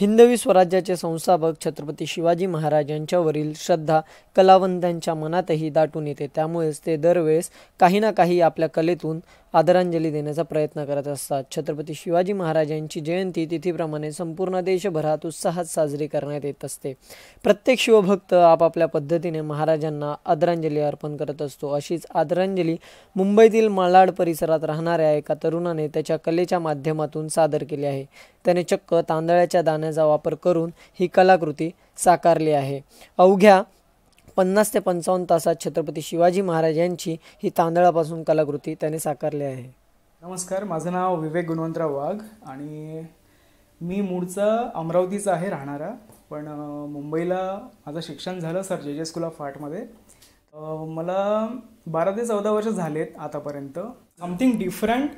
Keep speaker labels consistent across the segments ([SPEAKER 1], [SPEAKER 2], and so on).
[SPEAKER 1] हिंदवी स्वराज्याचे संस्थापक छत्रपती शिवाजी महाराज यांच्यावरील श्रद्धा कलावंतांच्या मनातही दाटून येते त्यामुळेच ते दरवेळेस काही ना काही आपल्या कलेतून आदरांजली देण्याचा प्रयत्न करत असतात छत्रपती शिवाजी महाराज यांची जयंती तिथीप्रमाणे संपूर्ण देशभरात उत्साहात साजरी करण्यात येत असते प्रत्येक शिवभक्त आपापल्या पद्धतीने महाराजांना आदरांजली अर्पण करत असतो अशीच आदरांजली मुंबईतील मालाड परिसरात राहणाऱ्या एका तरुणाने त्याच्या कलेच्या माध्यमातून सादर केली आहे त्याने चक्क तांदळाच्या दाण्या पाण्याचा वापर करून ही कलाकृती साकारली आहे अवघ्या पन्नास ते पंचावन्न तासात छत्रपती शिवाजी महाराज यांची ही तांदळापासून कलाकृती त्याने साकारली आहे
[SPEAKER 2] नमस्कार माझं नाव विवेक गुणवंतराव वाघ आणि मी मूळचा अमरावतीचा आहे राहणारा पण मुंबईला माझं शिक्षण झालं सर जे जे स्कूल ऑफ आर्टमध्ये मला बारा ते चौदा वर्ष झालेत आतापर्यंत समथिंग डिफरंट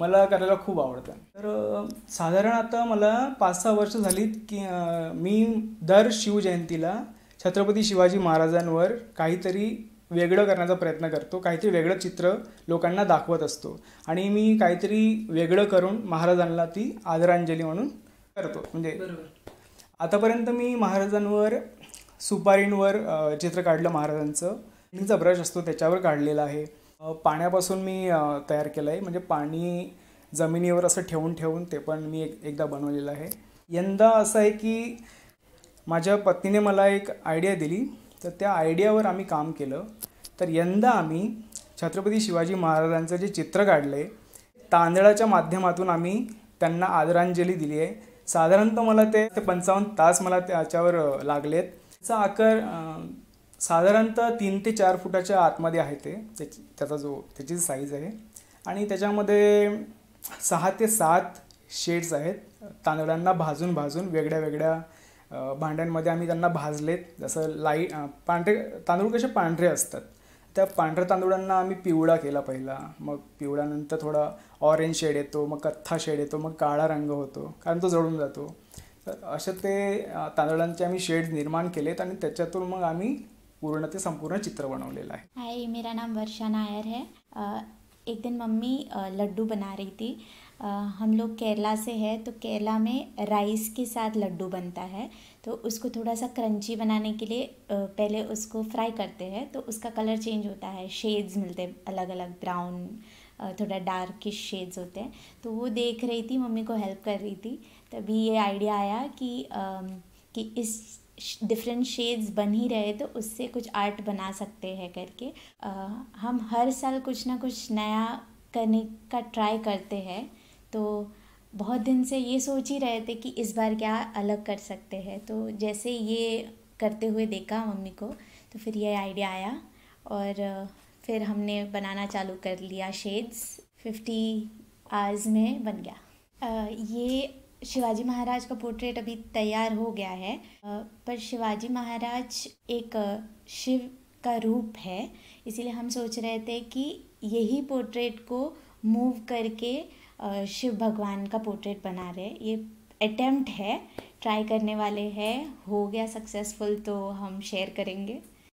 [SPEAKER 2] मला करायला खूप आवडतं तर साधारण आता मला पाच सहा वर्ष झालीत की मी दर शिवजयंतीला छत्रपती शिवाजी महाराजांवर काहीतरी वेगळं करण्याचा प्रयत्न करतो काहीतरी वेगळं चित्र लोकांना दाखवत असतो आणि मी काहीतरी वेगळं करून महाराजांना ती आदरांजली म्हणून करतो म्हणजे आतापर्यंत मी महाराजांवर सुपारींवर चित्र काढलं महाराजांचं ब्रश असतो त्याच्यावर काढलेलं आहे पाण्यापासून मी तयार केलं आहे म्हणजे पाणी जमिनीवर असं ठेवून ठेवून ते पण मी एक एकदा बनवलेलं आहे यंदा असं आहे की माझ्या पत्नीने मला एक आयडिया दिली तर त्या आयडियावर आम्ही काम केलं तर यंदा आम्ही छत्रपती शिवाजी महाराजांचं जे चित्र काढलं आहे तांदळाच्या माध्यमातून आम्ही त्यांना आदरांजली दिली आहे साधारणतः मला ते पंचावन्न तास मला त्याच्यावर लागलेत त्याचा आकार साधारणतः तीन ते चार फुटाच्या आतमध्ये आहे ते त्याची त्याचा जो त्याची साईज आहे आणि त्याच्यामध्ये सहा ते सात शेड्स आहेत तांदळांना भाजून भाजून वेगळ्या वेगळ्या भांड्यांमध्ये आम्ही त्यांना भाजलेत जसं लाई पांढरे तांदूळ कसे पांढरे असतात त्या पांढऱ्या तांदूळांना आम्ही पिवळा केला पहिला मग पिवळ्यानंतर थोडा ऑरेंज शेड येतो मग कथ्था शेड येतो मग काळा रंग होतो कारण तो जळून जातो तर असे ते तांदळांचे आम्ही शेड निर्माण केलेत आणि त्याच्यातून मग आम्ही पूर्ण ते संपूर्ण चित्र बनवलेलं आहे
[SPEAKER 3] हाय मेरा नाम वर्षा नायर है एक दिन मम्मी लड्डू बना रही थी हम लोग केरला से है तो केरला में राइस के साथ लड्डू बनता है तो उसको थोड़ा सा क्रंची बनाने के लिए पहले उसको फ्राई करते हैं तो उसका कलर चेंज होता है शेड्स मिलते हैं अलग अलग ब्राउन थोड़ा डार्किश शेड्स होते हैं तो वो देख रही थी मम्मी को हेल्प कर रही थी तभी ये आइडिया आया कि कि इस डिफरेंट शेड्स बन ही रहे तो उससे कुछ आर्ट बना सकते हैं करके आ, हम हर साल कुछ ना कुछ नया करने का ट्राई करते हैं तो बहुत दिन से ये सोच ही रहे थे कि इस बार क्या अलग कर सकते हैं तो जैसे ये करते हुए देखा मम्मी को तो फिर ये आइडिया आया और फिर हमने बनाना चालू कर लिया शेड्स फिफ्टी आवर्स में बन गया आ, ये शिवाजी महाराज का पोर्ट्रेट अभी तैयार हो गया है पर शिवाजी महाराज एक शिव का रूप है इसीलिए हम सोच रहे थे कि यही पोर्ट्रेट को मूव करके शिव भगवान का पोर्ट्रेट बना रहे ये अटेम्प्ट है ट्राई करने वाले हैं हो गया सक्सेसफुल तो हम शेयर करेंगे